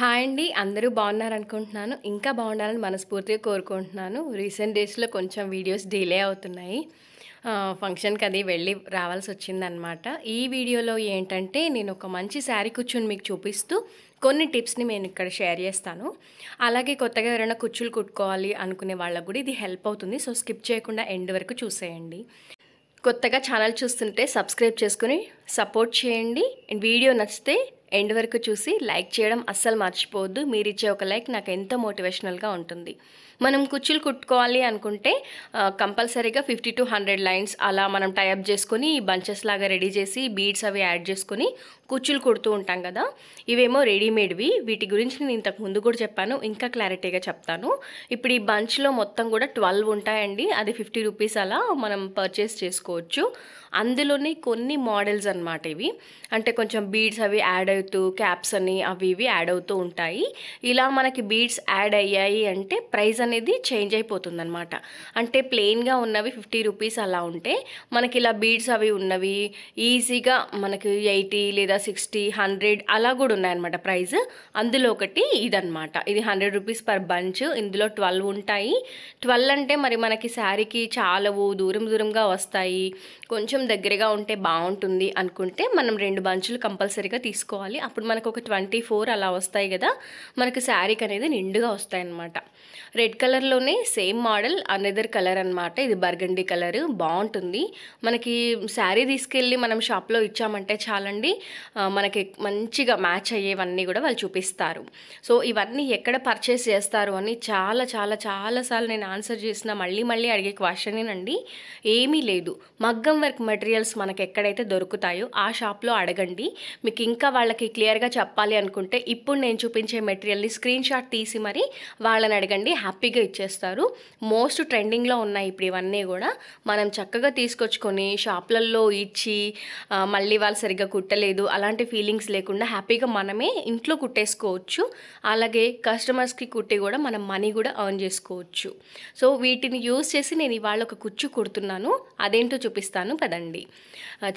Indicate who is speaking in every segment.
Speaker 1: hi అండి అందరూ బాగున్నారు అనుకుంటున్నాను ఇంకా బాగుండాలని మనస్ఫూర్తిగా కోరుకుంటున్నాను రీసెంట్ డేస్లో కొంచెం వీడియోస్ డిలే అవుతున్నాయి ఫంక్షన్కి అది వెళ్ళి రావాల్సి వచ్చిందనమాట ఈ వీడియోలో ఏంటంటే నేను ఒక మంచి శారీ కూర్చుని మీకు చూపిస్తూ కొన్ని టిప్స్ని నేను ఇక్కడ షేర్ చేస్తాను అలాగే కొత్తగా ఎవరైనా కుచ్చులు కుట్టుకోవాలి అనుకునే వాళ్ళకు కూడా ఇది హెల్ప్ అవుతుంది సో స్కిప్ చేయకుండా ఎండ్ వరకు చూసేయండి కొత్తగా ఛానల్ చూస్తుంటే సబ్స్క్రైబ్ చేసుకుని సపోర్ట్ చేయండి వీడియో నచ్చితే ఎండ్ వరకు చూసి లైక్ చేయడం అస్సలు మర్చిపోవద్దు మీరిచ్చే ఒక లైక్ నాకు ఎంతో మోటివేషనల్గా ఉంటుంది మనం కుర్చీలు కుట్టుకోవాలి అనుకుంటే కంపల్సరీగా ఫిఫ్టీ టు హండ్రెడ్ లైన్స్ అలా మనం టైప్ చేసుకొని బంచెస్ లాగా రెడీ చేసి బీడ్స్ అవి యాడ్ చేసుకొని కుర్చీలు కుడుతూ ఉంటాం కదా ఇవేమో రెడీమేడ్వి వీటి గురించి నేను ఇంతకు ముందు కూడా చెప్పాను ఇంకా క్లారిటీగా చెప్తాను ఇప్పుడు ఈ బంచ్లో మొత్తం కూడా ట్వెల్వ్ ఉంటాయండి అది ఫిఫ్టీ రూపీస్ అలా మనం పర్చేస్ చేసుకోవచ్చు అందులోనే కొన్ని మోడల్స్ అనమాట ఇవి అంటే కొంచెం బీడ్స్ అవి యాడ్ అవుతూ క్యాప్స్ అని అవి ఇవి యాడ్ అవుతూ ఉంటాయి ఇలా మనకి బీడ్స్ యాడ్ అయ్యాయి అంటే ప్రైస్ అనేది చేంజ్ అయిపోతుంది అనమాట అంటే ప్లెయిన్గా ఉన్నవి ఫిఫ్టీ రూపీస్ అలా ఉంటే మనకి ఇలా బీడ్స్ అవి ఉన్నవి ఈజీగా మనకి ఎయిటీ లేదా సిక్స్టీ హండ్రెడ్ అలా కూడా ఉన్నాయన్నమాట ప్రైస్ అందులో ఒకటి ఇదనమాట ఇది హండ్రెడ్ రూపీస్ పర్ బంచ్ ఇందులో ట్వెల్వ్ ఉంటాయి ట్వెల్వ్ అంటే మరి మనకి శారీకి చాలవు దూరం దూరంగా వస్తాయి కొంచెం దగ్గరగా ఉంటే బాగుంటుంది అనుకుంటే మనం రెండు బంచులు కంపల్సరీగా తీసుకోవాలి అప్పుడు మనకు ఒక ట్వంటీ ఫోర్ అలా వస్తాయి కదా మనకు శారీకి అనేది నిండుగా వస్తాయి అన్నమాట రెడ్ కలర్లోనే సేమ్ మోడల్ అనదర్ కలర్ అనమాట ఇది బర్గండి కలర్ బాగుంటుంది మనకి శారీ తీసుకెళ్ళి మనం షాప్లో ఇచ్చామంటే చాలండి మనకి మంచిగా మ్యాచ్ అయ్యేవన్నీ కూడా వాళ్ళు చూపిస్తారు సో ఇవన్నీ ఎక్కడ పర్చేస్ చేస్తారు అని చాలా చాలా చాలాసార్లు నేను ఆన్సర్ చేసిన మళ్ళీ మళ్ళీ అడిగే క్వశ్చనేనండి ఏమీ లేదు మగ్గం వర్క్ మెటీరియల్స్ మనకి ఎక్కడైతే దొరుకుతాయో ఆ షాప్లో అడగండి మీకు ఇంకా వాళ్ళకి క్లియర్గా చెప్పాలి అనుకుంటే ఇప్పుడు నేను చూపించే మెటీరియల్ని స్క్రీన్ షాట్ తీసి మరి వాళ్ళని అడగండి హ్యాపీ హ్యాపీగా ఇచ్చేస్తారు మోస్ట్ ట్రెండింగ్లో ఉన్నాయి ఇప్పుడు ఇవన్నీ కూడా మనం చక్కగా తీసుకొచ్చుకొని షాప్లలో ఇచ్చి మళ్ళీ వాళ్ళు సరిగ్గా కుట్టలేదు అలాంటి ఫీలింగ్స్ లేకుండా హ్యాపీగా మనమే ఇంట్లో కుట్టేసుకోవచ్చు అలాగే కస్టమర్స్కి కుట్టి కూడా మనం మనీ కూడా ఎర్న్ చేసుకోవచ్చు సో వీటిని యూస్ చేసి నేను ఇవాళ ఒక కుచ్చు కుడుతున్నాను అదేంటో చూపిస్తాను పదండి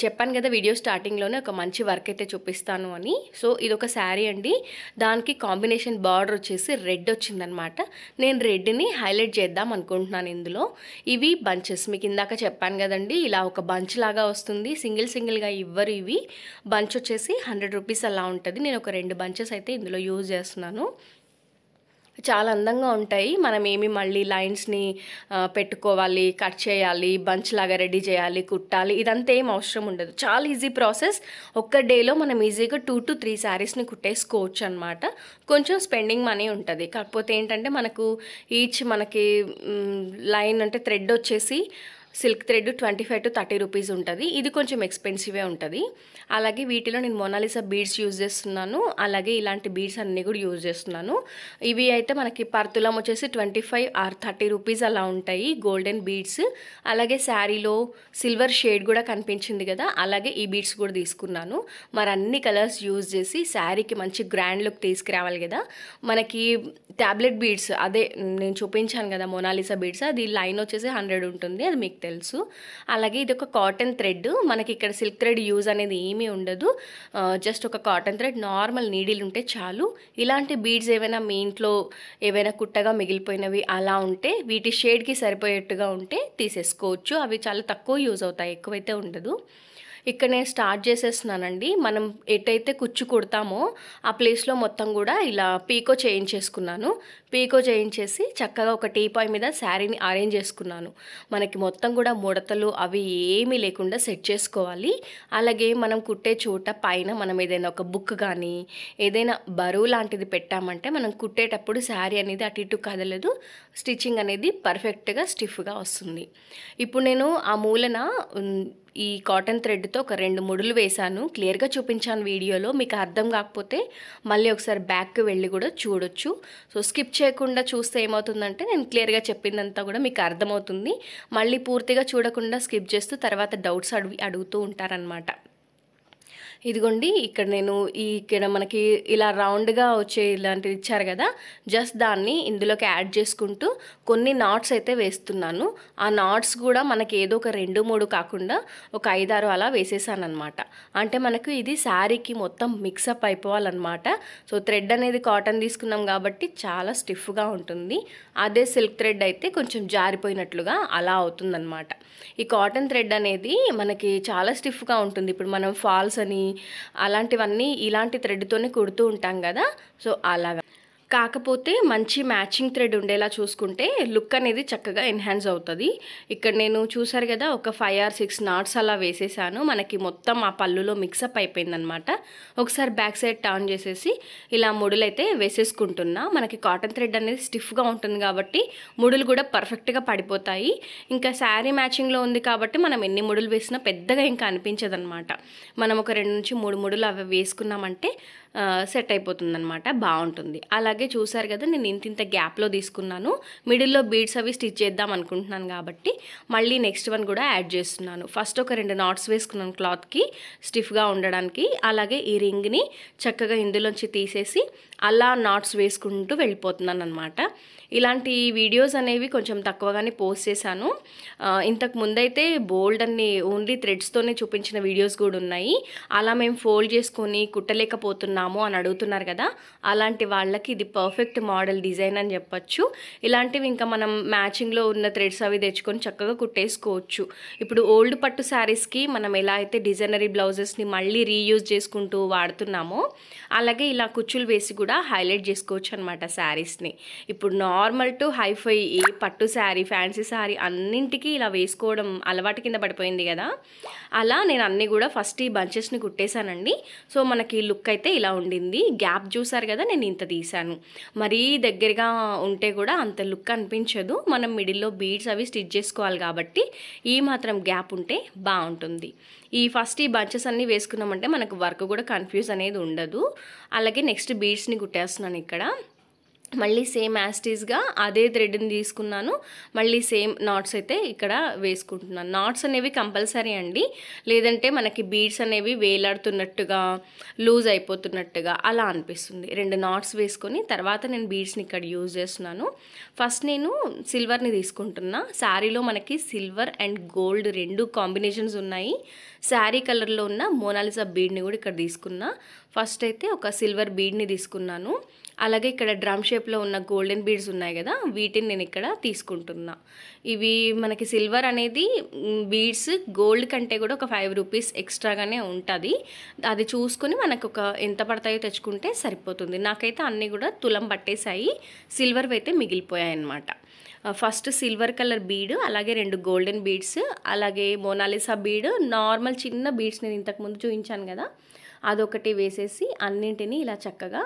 Speaker 1: చెప్పాను కదా వీడియో స్టార్టింగ్లోనే ఒక మంచి వర్క్ అయితే చూపిస్తాను అని సో ఇది ఒక శారీ అండి దానికి కాంబినేషన్ బార్డర్ వచ్చేసి రెడ్ వచ్చిందనమాట నేను రెడ్ రెడ్డిని హైలైట్ చేద్దాం అనుకుంటున్నాను ఇందులో ఇవి బంచెస్ మీకు ఇందాక చెప్పాను కదండి ఇలా ఒక బంచ్ లాగా వస్తుంది సింగిల్ సింగిల్గా ఇవ్వరు ఇవి బంచ్ వచ్చేసి హండ్రెడ్ రూపీస్ అలా ఉంటుంది నేను ఒక రెండు బంచెస్ అయితే ఇందులో యూజ్ చేస్తున్నాను చాలా అందంగా ఉంటాయి మనం ఏమి మళ్ళీ లైన్స్ని పెట్టుకోవాలి కట్ చేయాలి బంచ్ లాగా రెడీ చేయాలి కుట్టాలి ఇదంతా ఏం అవసరం ఉండదు చాలా ఈజీ ప్రాసెస్ ఒక్క డేలో మనం ఈజీగా టూ టు త్రీ శారీస్ని కుట్టేసుకోవచ్చు అనమాట కొంచెం స్పెండింగ్ మనీ ఉంటుంది కాకపోతే ఏంటంటే మనకు ఈచ్ మనకి లైన్ అంటే థ్రెడ్ వచ్చేసి silk thread twenty five to thirty rupees ఉంటుంది ఇది కొంచెం ఎక్స్పెన్సివే ఉంటుంది అలాగే వీటిలో నేను మొనాలిసా బీడ్స్ యూజ్ చేస్తున్నాను అలాగే ఇలాంటి బీడ్స్ అన్నీ కూడా యూజ్ చేస్తున్నాను ఇవి అయితే మనకి పర్తులం వచ్చేసి twenty five or thirty rupees అలా ఉంటాయి గోల్డెన్ బీడ్స్ అలాగే శారీలో సిల్వర్ షేడ్ కూడా కనిపించింది కదా అలాగే ఈ బీడ్స్ కూడా తీసుకున్నాను మరి అన్ని కలర్స్ యూజ్ చేసి శారీకి మంచి గ్రాండ్ లుక్ తీసుకురావాలి కదా మనకి ట్యాబ్లెట్ బీడ్స్ అదే నేను చూపించాను కదా మొనాలిసా బీడ్స్ అది లైన్ వచ్చేసి హండ్రెడ్ ఉంటుంది అది మీకు తెలుసు అలాగే ఇది ఒక కాటన్ థ్రెడ్ మనకి ఇక్కడ సిల్క్ థ్రెడ్ యూజ్ అనేది ఏమీ ఉండదు జస్ట్ ఒక కాటన్ థ్రెడ్ నార్మల్ నీడిల్ ఉంటే చాలు ఇలాంటి బీడ్స్ ఏవైనా మీ ఇంట్లో ఏవైనా కుట్టగా మిగిలిపోయినవి అలా ఉంటే వీటి షేడ్కి సరిపోయేట్టుగా ఉంటే తీసేసుకోవచ్చు అవి చాలా తక్కువ యూజ్ అవుతాయి ఎక్కువైతే ఉండదు ఇక్కడ నేను స్టార్ట్ చేసేస్తున్నానండి మనం ఎటైతే కుచ్చు కుడతామో ఆ ప్లేస్లో మొత్తం కూడా ఇలా పీకో చేయించేసుకున్నాను పీకో చేయించేసి చక్కగా ఒక టీపాయ్ మీద శారీని అరేంజ్ చేసుకున్నాను మనకి మొత్తం కూడా ముడతలు అవి ఏమీ లేకుండా సెట్ చేసుకోవాలి అలాగే మనం కుట్టే చోట పైన మనం ఏదైనా ఒక బుక్ కానీ ఏదైనా బరువు లాంటిది పెట్టామంటే మనం కుట్టేటప్పుడు శారీ అనేది అటు ఇటు కదలదు స్టిచ్చింగ్ అనేది పర్ఫెక్ట్గా స్టిఫ్గా వస్తుంది ఇప్పుడు నేను ఆ మూలన ఈ కాటన్ థ్రెడ్తో ఒక రెండు ముడులు వేశాను క్లియర్గా చూపించాను వీడియోలో మీకు అర్థం కాకపోతే మళ్ళీ ఒకసారి బ్యాక్కి వెళ్ళి కూడా చూడొచ్చు సో స్కిప్ చేయకుండా చూస్తే ఏమవుతుందంటే నేను క్లియర్గా చెప్పిందంతా కూడా మీకు అర్థమవుతుంది మళ్ళీ పూర్తిగా చూడకుండా స్కిప్ చేస్తూ తర్వాత డౌట్స్ అడుగు అడుగుతూ ఉంటారనమాట ఇదిగోండి ఇక్కడ నేను ఇక్కడ మనకి ఇలా రౌండ్గా వచ్చే ఇలాంటివి ఇచ్చారు కదా జస్ట్ దాన్ని ఇందులోకి యాడ్ చేసుకుంటూ కొన్ని నాట్స్ అయితే వేస్తున్నాను ఆ నాట్స్ కూడా మనకి ఏదో ఒక రెండు మూడు కాకుండా ఒక ఐదారు అలా వేసేసాను అనమాట అంటే మనకు ఇది శారీకి మొత్తం మిక్సప్ అయిపోవాలన్నమాట సో థ్రెడ్ అనేది కాటన్ తీసుకున్నాం కాబట్టి చాలా స్టిఫ్గా ఉంటుంది అదే సిల్క్ థ్రెడ్ అయితే కొంచెం జారిపోయినట్లుగా అలా అవుతుందన్నమాట ఈ కాటన్ థ్రెడ్ అనేది మనకి చాలా స్టిఫ్గా ఉంటుంది ఇప్పుడు మనం ఫాల్స్ అని అలాంటివన్నీ ఇలాంటి థ్రెడ్తోనే కుడుతూ ఉంటాం కదా సో అలాగ కాకపోతే మంచి మ్యాచింగ్ థ్రెడ్ ఉండేలా చూసుకుంటే లుక్ అనేది చక్కగా ఎన్హాన్స్ అవుతుంది ఇక్కడ నేను చూసారు కదా ఒక ఫైవ్ ఆర్ సిక్స్ నాట్స్ అలా వేసేసాను మనకి మొత్తం ఆ పళ్ళులో మిక్సప్ అయిపోయిందనమాట ఒకసారి బ్యాక్ సైడ్ టర్న్ చేసేసి ఇలా ముడులైతే వేసేసుకుంటున్నా మనకి కాటన్ థ్రెడ్ అనేది స్టిఫ్గా ఉంటుంది కాబట్టి ముడులు కూడా పర్ఫెక్ట్గా పడిపోతాయి ఇంకా శారీ మ్యాచింగ్లో ఉంది కాబట్టి మనం ఎన్ని ముడులు వేసినా పెద్దగా ఇంకా అనిపించదనమాట మనం ఒక రెండు నుంచి మూడు ముడులు అవి వేసుకున్నామంటే సెట్ అయిపోతుంది అనమాట బాగుంటుంది అలాగే చూసారు కదా నేను ఇంత ఇంత గ్యాప్లో తీసుకున్నాను మిడిల్లో బీడ్స్ అవి స్టిచ్ చేద్దాం అనుకుంటున్నాను కాబట్టి మళ్ళీ నెక్స్ట్ వన్ కూడా యాడ్ చేస్తున్నాను ఫస్ట్ ఒక రెండు నాట్స్ వేసుకున్నాను క్లాత్కి స్టిఫ్గా ఉండడానికి అలాగే ఈ రింగ్ని చక్కగా ఇందులోంచి తీసేసి అలా నాట్స్ వేసుకుంటూ వెళ్ళిపోతున్నాను అనమాట ఇలాంటి వీడియోస్ అనేవి కొంచెం తక్కువగానే పోస్ట్ చేశాను ఇంతకు ముందైతే బోల్డ్ అన్ని ఓన్లీ థ్రెడ్స్తోనే చూపించిన వీడియోస్ కూడా ఉన్నాయి అలా మేము ఫోల్డ్ చేసుకొని కుట్టలేకపోతున్నాము అని అడుగుతున్నారు కదా అలాంటి వాళ్ళకి ఇది పర్ఫెక్ట్ మోడల్ డిజైన్ అని చెప్పచ్చు ఇలాంటివి ఇంకా మనం మ్యాచింగ్లో ఉన్న థ్రెడ్స్ అవి తెచ్చుకొని చక్కగా కుట్టేసుకోవచ్చు ఇప్పుడు ఓల్డ్ పట్టు శారీస్కి మనం ఎలా అయితే డిజైనరీ బ్లౌజెస్ని మళ్ళీ రీయూజ్ చేసుకుంటూ వాడుతున్నామో అలాగే ఇలా కుచ్చులు వేసి కూడా హైలైట్ చేసుకోవచ్చు అనమాట శారీస్ని ఇప్పుడు నా నార్మల్ టు హైఫై పట్టు శారీ ఫ్యాన్సీ శారీ అన్నింటికి ఇలా వేసుకోవడం అలవాటు కింద పడిపోయింది కదా అలా నేను అన్నీ కూడా ఫస్ట్ ఈ బంచెస్ని కుట్టేశానండి సో మనకి లుక్ అయితే ఇలా ఉండింది గ్యాప్ చూసారు కదా నేను ఇంత తీశాను మరీ దగ్గరగా ఉంటే కూడా అంత లుక్ అనిపించదు మనం మిడిల్లో బీడ్స్ అవి స్టిచ్ చేసుకోవాలి కాబట్టి ఈ మాత్రం గ్యాప్ ఉంటే బాగుంటుంది ఈ ఫస్ట్ ఈ బంచెస్ అన్నీ వేసుకున్నామంటే మనకు వర్క్ కూడా కన్ఫ్యూజ్ అనేది ఉండదు అలాగే నెక్స్ట్ బీడ్స్ని కుట్టేస్తున్నాను ఇక్కడ మళ్ళీ సేమ్ యాస్టీస్గా అదే థ్రెడ్ని తీసుకున్నాను మళ్ళీ సేమ్ నాట్స్ అయితే ఇక్కడ వేసుకుంటున్నాను నాట్స్ అనేవి కంపల్సరీ అండి లేదంటే మనకి బీడ్స్ అనేవి వేలాడుతున్నట్టుగా లూజ్ అయిపోతున్నట్టుగా అలా అనిపిస్తుంది రెండు నాట్స్ వేసుకొని తర్వాత నేను బీడ్స్ని ఇక్కడ యూజ్ చేస్తున్నాను ఫస్ట్ నేను సిల్వర్ని తీసుకుంటున్నా శారీలో మనకి సిల్వర్ అండ్ గోల్డ్ రెండు కాంబినేషన్స్ ఉన్నాయి శారీ కలర్లో ఉన్న మోనాలిసా బీడ్ని కూడా ఇక్కడ తీసుకున్నా ఫస్ట్ అయితే ఒక సిల్వర్ బీడ్ని తీసుకున్నాను అలాగే ఇక్కడ డ్రమ్ షేప్లో ఉన్న గోల్డెన్ బీడ్స్ ఉన్నాయి కదా వీటిని నేను ఇక్కడ తీసుకుంటున్నా ఇవి మనకి సిల్వర్ అనేది బీడ్స్ గోల్డ్ కంటే కూడా ఒక ఫైవ్ రూపీస్ ఎక్స్ట్రాగానే ఉంటుంది అది చూసుకుని మనకు ఒక ఎంత పడతాయో తెచ్చుకుంటే సరిపోతుంది నాకైతే అన్నీ కూడా తులం పట్టేశాయి సిల్వర్వి అయితే మిగిలిపోయాయి అనమాట ఫస్ట్ సిల్వర్ కలర్ బీడ్ అలాగే రెండు గోల్డెన్ బీడ్స్ అలాగే మోనాలిసా బీడ్ నార్మల్ చిన్న బీడ్స్ నేను ఇంతకుముందు చూపించాను కదా అదొకటి వేసేసి అన్నింటినీ ఇలా చక్కగా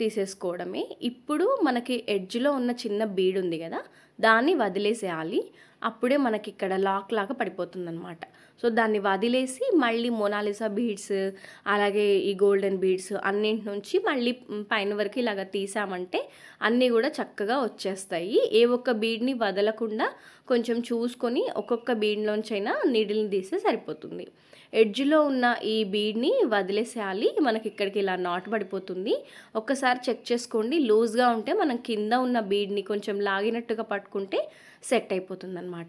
Speaker 1: తీసేసుకోవడమే ఇప్పుడు మనకి ఎడ్జ్లో ఉన్న చిన్న బీడ్ ఉంది కదా దాన్ని వదిలేసేయాలి అప్పుడే మనకి ఇక్కడ లాక్ లాగా పడిపోతుంది అనమాట సో దాన్ని వదిలేసి మళ్ళీ మొనాలిసా బీడ్స్ అలాగే ఈ గోల్డెన్ బీడ్స్ అన్నింటి నుంచి మళ్ళీ పైన వరకు ఇలాగ తీసామంటే అన్నీ కూడా చక్కగా వచ్చేస్తాయి ఏ ఒక్క బీడ్ని వదలకుండా కొంచెం చూసుకొని ఒక్కొక్క బీడ్లోంచైనా నీడిల్ని తీస్తే సరిపోతుంది ఎడ్జ్లో ఉన్న ఈ బీడ్ని వదిలేసేయాలి మనకి ఇక్కడికి ఇలా నాట్ పడిపోతుంది ఒక్కసారి చెక్ చేసుకోండి లూజ్గా ఉంటే మనం కింద ఉన్న బీడ్ని కొంచెం లాగినట్టుగా పట్టుకుంటే సెట్ అయిపోతుంది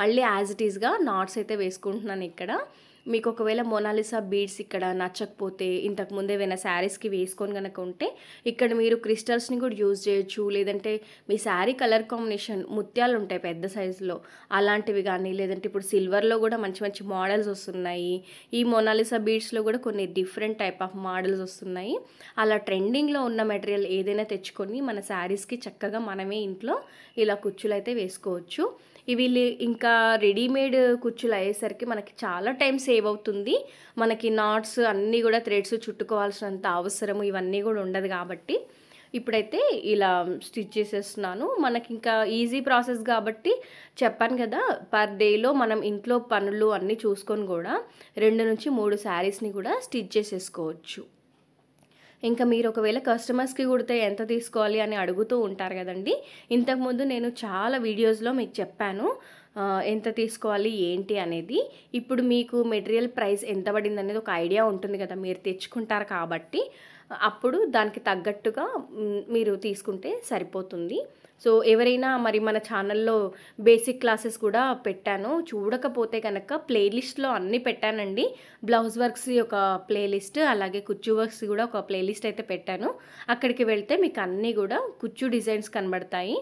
Speaker 1: మళ్ళీ యాజ్ ఇట్ ఈస్గా నాట్స్ అయితే వేసుకుంటున్నాను ఇక్కడ మీకు ఒకవేళ మొనాలిసా బీడ్స్ ఇక్కడ నచ్చకపోతే ఇంతకుముందు ఏవైనా శారీస్కి వేసుకొని కనుక ఉంటే ఇక్కడ మీరు క్రిస్టల్స్ని కూడా యూజ్ చేయొచ్చు లేదంటే మీ శారీ కలర్ కాంబినేషన్ ముత్యాలు ఉంటాయి పెద్ద సైజులో అలాంటివి కానీ లేదంటే ఇప్పుడు సిల్వర్లో కూడా మంచి మంచి మోడల్స్ వస్తున్నాయి ఈ మొనాలిసా బీడ్స్లో కూడా కొన్ని డిఫరెంట్ టైప్ ఆఫ్ మోడల్స్ వస్తున్నాయి అలా ట్రెండింగ్లో ఉన్న మెటీరియల్ ఏదైనా తెచ్చుకొని మన శారీస్కి చక్కగా మనమే ఇంట్లో ఇలా కుచ్చులు అయితే వేసుకోవచ్చు ఇవి ఇంకా రెడీమేడ్ కుర్చీలు అయ్యేసరికి మనకి చాలా టైం సేవ్ అవుతుంది మనకి నాట్స్ అన్నీ కూడా థ్రెడ్స్ చుట్టుకోవాల్సినంత అవసరం ఇవన్నీ కూడా ఉండదు కాబట్టి ఇప్పుడైతే ఇలా స్టిచ్ చేసేస్తున్నాను మనకి ఇంకా ఈజీ ప్రాసెస్ కాబట్టి చెప్పాను కదా పర్ డేలో మనం ఇంట్లో పనులు అన్నీ చూసుకొని కూడా రెండు నుంచి మూడు శారీస్ని కూడా స్టిచ్ చేసేసుకోవచ్చు ఇంకా మీరు ఒకవేళ కస్టమర్స్కి కుడితే ఎంత తీసుకోవాలి అని అడుగుతూ ఉంటారు కదండి ఇంతకుముందు నేను చాలా వీడియోస్లో మీకు చెప్పాను ఎంత తీసుకోవాలి ఏంటి అనేది ఇప్పుడు మీకు మెటీరియల్ ప్రైస్ ఎంత పడింది అనేది ఒక ఐడియా ఉంటుంది కదా మీరు తెచ్చుకుంటారు కాబట్టి అప్పుడు దానికి తగ్గట్టుగా మీరు తీసుకుంటే సరిపోతుంది సో ఎవరైనా మరి మన ఛానల్లో బేసిక్ క్లాసెస్ కూడా పెట్టాను చూడకపోతే కనుక ప్లేలిస్ట్లో అన్నీ పెట్టానండి బ్లౌజ్ వర్క్స్ ఒక ప్లేలిస్ట్ అలాగే కుచ్చు వర్క్స్ కూడా ఒక ప్లేలిస్ట్ అయితే పెట్టాను అక్కడికి వెళ్తే మీకు అన్నీ కూడా కుచ్చు డిజైన్స్ కనబడతాయి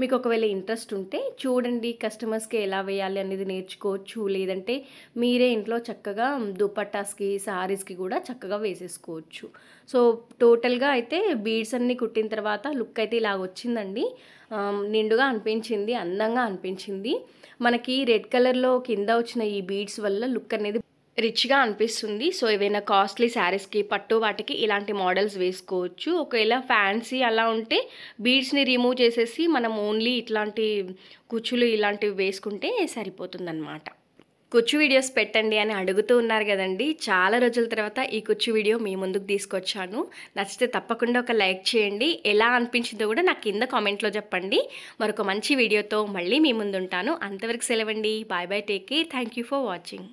Speaker 1: మీకు ఒకవేళ ఇంట్రెస్ట్ ఉంటే చూడండి కస్టమర్స్కి ఎలా వేయాలి అనేది నేర్చుకోవచ్చు లేదంటే మీరే ఇంట్లో చక్కగా దుపట్టాస్కి సారీస్కి కూడా చక్కగా వేసేసుకోవచ్చు సో టోటల్గా అయితే బీడ్స్ అన్నీ కుట్టిన తర్వాత లుక్ అయితే ఇలా వచ్చిందండి నిండుగా అనిపించింది అందంగా అనిపించింది మనకి రెడ్ కలర్లో కింద వచ్చిన ఈ బీడ్స్ వల్ల లుక్ అనేది రిచ్గా అనిపిస్తుంది సో ఏవైనా కాస్ట్లీ శారీస్కి పట్టు వాటికి ఇలాంటి మోడల్స్ వేసుకోవచ్చు ఒకవేళ ఫ్యాన్సీ అలా ఉంటే బీడ్స్ని రిమూవ్ చేసేసి మనం ఓన్లీ ఇట్లాంటి కుచ్చులు ఇలాంటివి వేసుకుంటే సరిపోతుందన్నమాట కుచ్చు వీడియోస్ పెట్టండి అని అడుగుతూ ఉన్నారు కదండి చాలా రోజుల తర్వాత ఈ కుచ్చు వీడియో మీ ముందుకు తీసుకొచ్చాను నచ్చితే తప్పకుండా ఒక లైక్ చేయండి ఎలా అనిపించిందో కూడా నాకు కింద కామెంట్లో చెప్పండి మరొక మంచి వీడియోతో మళ్ళీ మీ ఉంటాను అంతవరకు సెలవండి bye bye take care thank for watching